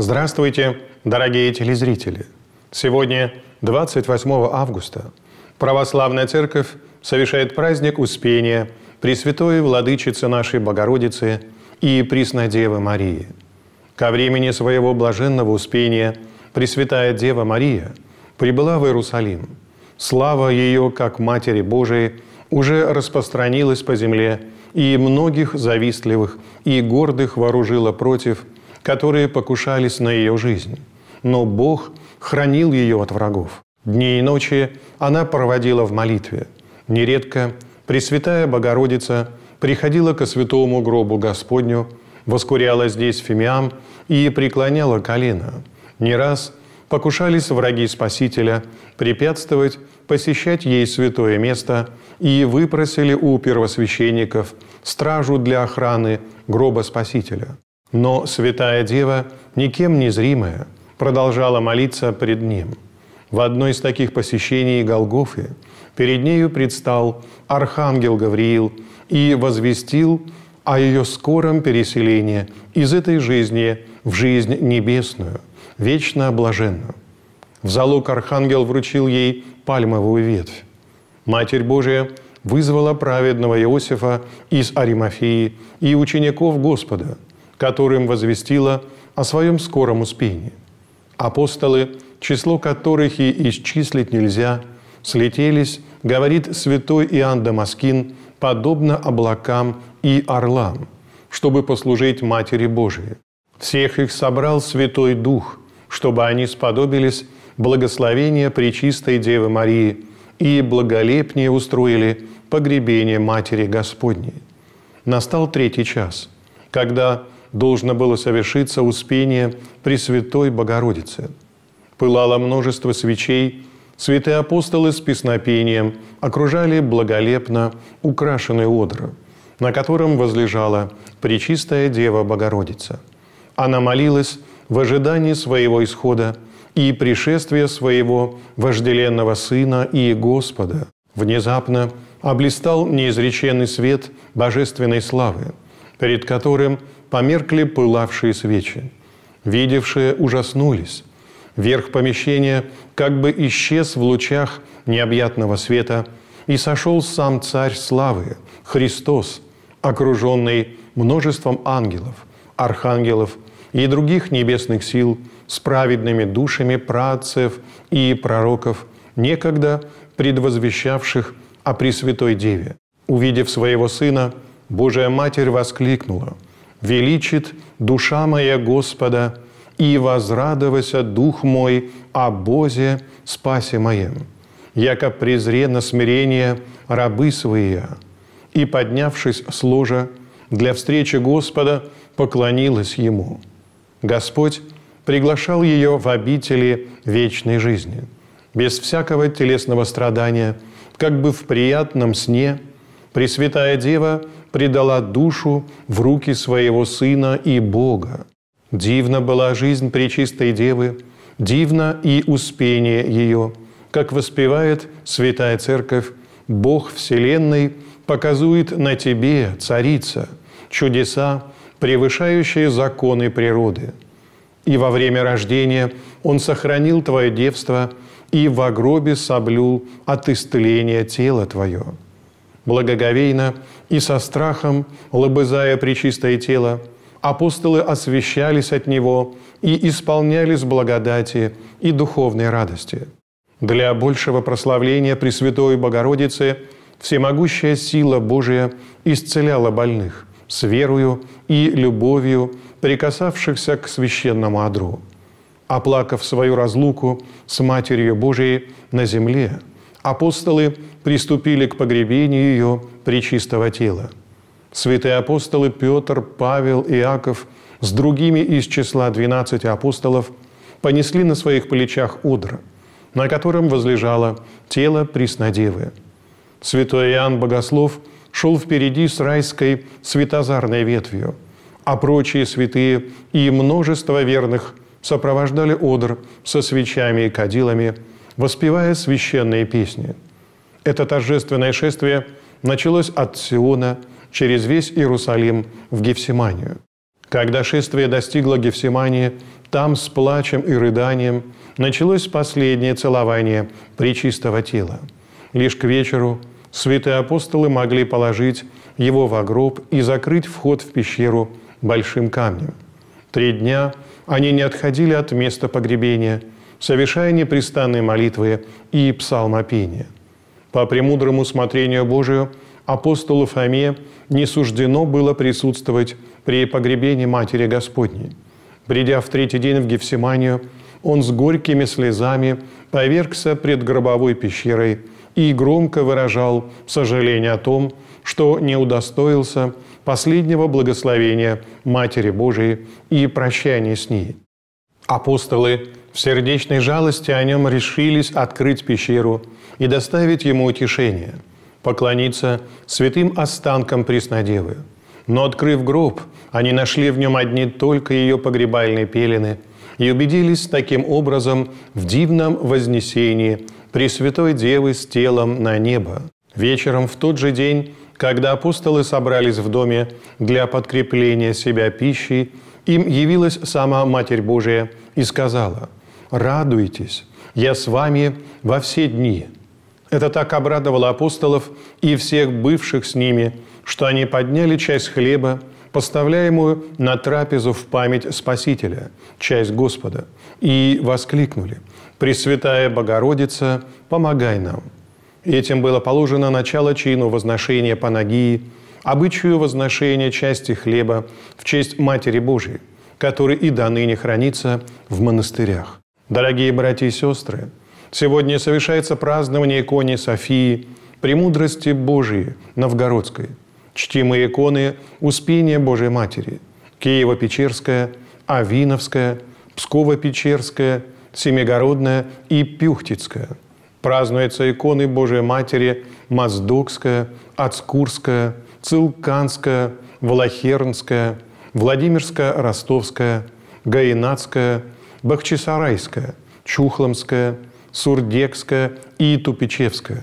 Здравствуйте, дорогие телезрители! Сегодня, 28 августа, Православная Церковь совершает праздник Успения Пресвятой Владычицы нашей Богородицы и Преснодевы Марии. Ко времени своего блаженного Успения Пресвятая Дева Мария прибыла в Иерусалим. Слава ее, как Матери Божией, уже распространилась по земле и многих завистливых и гордых вооружила против – которые покушались на ее жизнь. Но Бог хранил ее от врагов. Дни и ночи она проводила в молитве. Нередко Пресвятая Богородица приходила ко святому гробу Господню, воскуряла здесь фимиам и преклоняла колено. Не раз покушались враги Спасителя препятствовать посещать ей святое место и выпросили у первосвященников стражу для охраны гроба Спасителя. Но Святая Дева, никем не зримая, продолжала молиться пред Ним. В одно из таких посещений Голгофы перед нею предстал Архангел Гавриил и возвестил о ее скором переселении из этой жизни в жизнь небесную, вечно блаженную. В залог Архангел вручил ей пальмовую ветвь. Матерь Божия вызвала праведного Иосифа из Аримафии и учеников Господа – которым возвестила о своем скором успении. Апостолы, число которых и исчислить нельзя, слетелись, говорит святой Иоанн Дамаскин, подобно облакам и орлам, чтобы послужить Матери Божией. Всех их собрал Святой Дух, чтобы они сподобились благословения Пречистой Девы Марии и благолепнее устроили погребение Матери Господней. Настал третий час, когда должно было совершиться успение Пресвятой Богородицы. Пылало множество свечей, святые апостолы с песнопением окружали благолепно украшенный одр, на котором возлежала Пречистая Дева Богородица. Она молилась в ожидании своего исхода и пришествия своего вожделенного Сына и Господа. Внезапно облистал неизреченный свет божественной славы, перед которым – померкли пылавшие свечи. Видевшие ужаснулись. Верх помещения как бы исчез в лучах необъятного света, и сошел сам Царь Славы, Христос, окруженный множеством ангелов, архангелов и других небесных сил с праведными душами праотцев и пророков, некогда предвозвещавших о Пресвятой Деве. Увидев своего сына, Божия Матерь воскликнула – величит душа моя Господа, и возрадовайся, дух мой, о Бозе спасе моем. Яко презре на смирение рабы свои, и, поднявшись с ложа, для встречи Господа поклонилась Ему. Господь приглашал ее в обители вечной жизни, без всякого телесного страдания, как бы в приятном сне Пресвятая Дева – предала душу в руки своего Сына и Бога. Дивна была жизнь Пречистой Девы, дивно и успение ее, как воспевает Святая Церковь, Бог Вселенной показует на тебе, Царица, чудеса, превышающие законы природы. И во время рождения Он сохранил твое девство и в гробе соблюл от истления тела твое благоговейно и со страхом, лобызая причистое тело, апостолы освящались от него и исполнялись благодати и духовной радости. Для большего прославления Пресвятой Богородицы всемогущая сила Божия исцеляла больных с верою и любовью, прикасавшихся к священному одру. Оплакав свою разлуку с Матерью Божией на земле – апостолы приступили к погребению ее причистого тела. Святые апостолы Петр, Павел, Иаков с другими из числа двенадцати апостолов понесли на своих плечах удра, на котором возлежало тело Преснодевы. Святой Иоанн Богослов шел впереди с райской святозарной ветвью, а прочие святые и множество верных сопровождали одр со свечами и кадилами – воспевая священные песни. Это торжественное шествие началось от Сиона через весь Иерусалим в Гефсиманию. Когда шествие достигло Гефсимании, там с плачем и рыданием началось последнее целование причистого тела. Лишь к вечеру святые апостолы могли положить его в гроб и закрыть вход в пещеру большим камнем. Три дня они не отходили от места погребения – совершая непрестанные молитвы и псалмопения. По премудрому смотрению Божию апостолу Фоме не суждено было присутствовать при погребении Матери Господней. Придя в третий день в Гефсиманию, он с горькими слезами повергся пред гробовой пещерой и громко выражал сожаление о том, что не удостоился последнего благословения Матери Божией и прощания с ней. Апостолы в сердечной жалости о нем решились открыть пещеру и доставить ему утешение, поклониться святым останкам Преснодевы. Но, открыв гроб, они нашли в нем одни только ее погребальные пелены и убедились таким образом в дивном вознесении Пресвятой Девы с телом на небо. Вечером в тот же день, когда апостолы собрались в доме для подкрепления себя пищей, им явилась сама Матерь Божия и сказала – радуйтесь, я с вами во все дни». Это так обрадовало апостолов и всех бывших с ними, что они подняли часть хлеба, поставляемую на трапезу в память Спасителя, часть Господа, и воскликнули «Пресвятая Богородица, помогай нам!» Этим было положено начало чину возношения Панагии, обычаю возношения части хлеба в честь Матери Божией, который и до ныне хранится в монастырях. Дорогие братья и сестры, сегодня совершается празднование иконы Софии, премудрости Божией, Новгородской, чтимые иконы Успения Божией Матери, Киево-Печерская, Авиновская, Псково-Печерская, Семигородная и Пюхтицкая. Празднуются иконы Божией Матери Моздокская, Ацкурская, Цилканская, Влахернская, Владимирская, Ростовская, Гаинацкая – Бахчисарайская, Чухломская, Сурдекская и Тупичевская.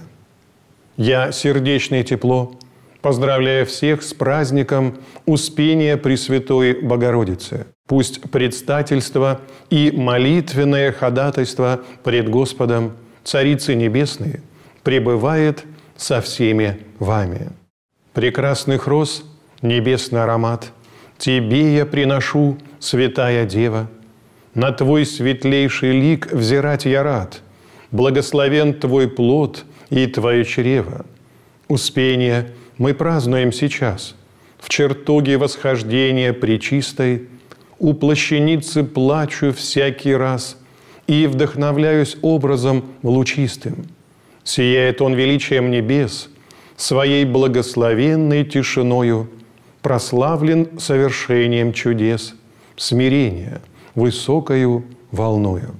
Я сердечное тепло поздравляю всех с праздником Успения Пресвятой Богородицы. Пусть предстательство и молитвенное ходатайство пред Господом Царицы Небесной пребывает со всеми вами. Прекрасных роз, небесный аромат, Тебе я приношу, Святая Дева – на Твой светлейший лик взирать я рад. Благословен Твой плод и Твое чрево. Успение мы празднуем сейчас, в чертоге восхождения причистой, у плащаницы плачу всякий раз и вдохновляюсь образом лучистым. Сияет он величием небес, своей благословенной тишиною, прославлен совершением чудес, смирения – высокою волною.